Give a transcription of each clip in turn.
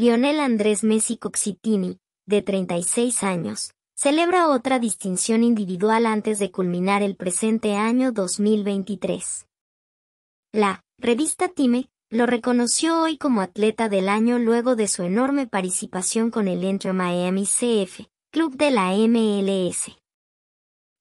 Lionel Andrés Messi Coxitini, de 36 años, celebra otra distinción individual antes de culminar el presente año 2023. La revista Time lo reconoció hoy como atleta del año luego de su enorme participación con el Entre Miami CF, club de la MLS.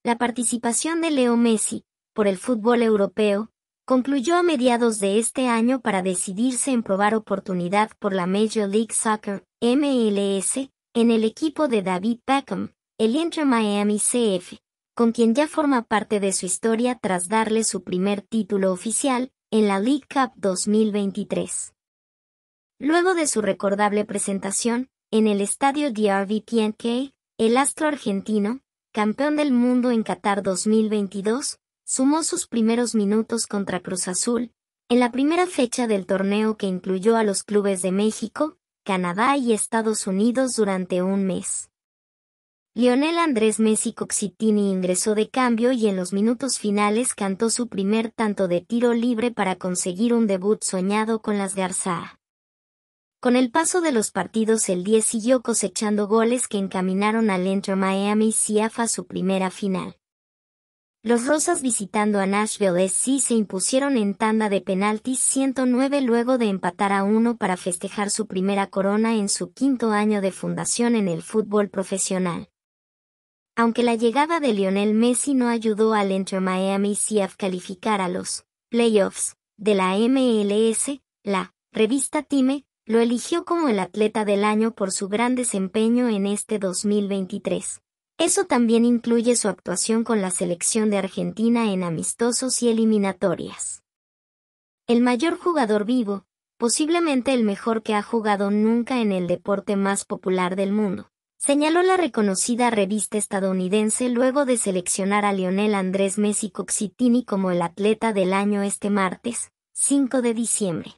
La participación de Leo Messi por el fútbol europeo concluyó a mediados de este año para decidirse en probar oportunidad por la Major League Soccer, MLS, en el equipo de David Beckham, el Inter Miami CF, con quien ya forma parte de su historia tras darle su primer título oficial, en la League Cup 2023. Luego de su recordable presentación, en el estadio DRV el astro argentino, campeón del mundo en Qatar 2022, sumó sus primeros minutos contra Cruz Azul, en la primera fecha del torneo que incluyó a los clubes de México, Canadá y Estados Unidos durante un mes. Lionel Andrés Messi Coxitini ingresó de cambio y en los minutos finales cantó su primer tanto de tiro libre para conseguir un debut soñado con las Garza. Con el paso de los partidos el 10 siguió cosechando goles que encaminaron al Inter Miami a su primera final. Los Rosas visitando a Nashville SC se impusieron en tanda de penaltis 109 luego de empatar a uno para festejar su primera corona en su quinto año de fundación en el fútbol profesional. Aunque la llegada de Lionel Messi no ayudó al Inter Miami CF calificar a los playoffs de la MLS, la revista Time lo eligió como el atleta del año por su gran desempeño en este 2023. Eso también incluye su actuación con la selección de Argentina en amistosos y eliminatorias. El mayor jugador vivo, posiblemente el mejor que ha jugado nunca en el deporte más popular del mundo, señaló la reconocida revista estadounidense luego de seleccionar a Lionel Andrés Messi Coxitini como el atleta del año este martes, 5 de diciembre.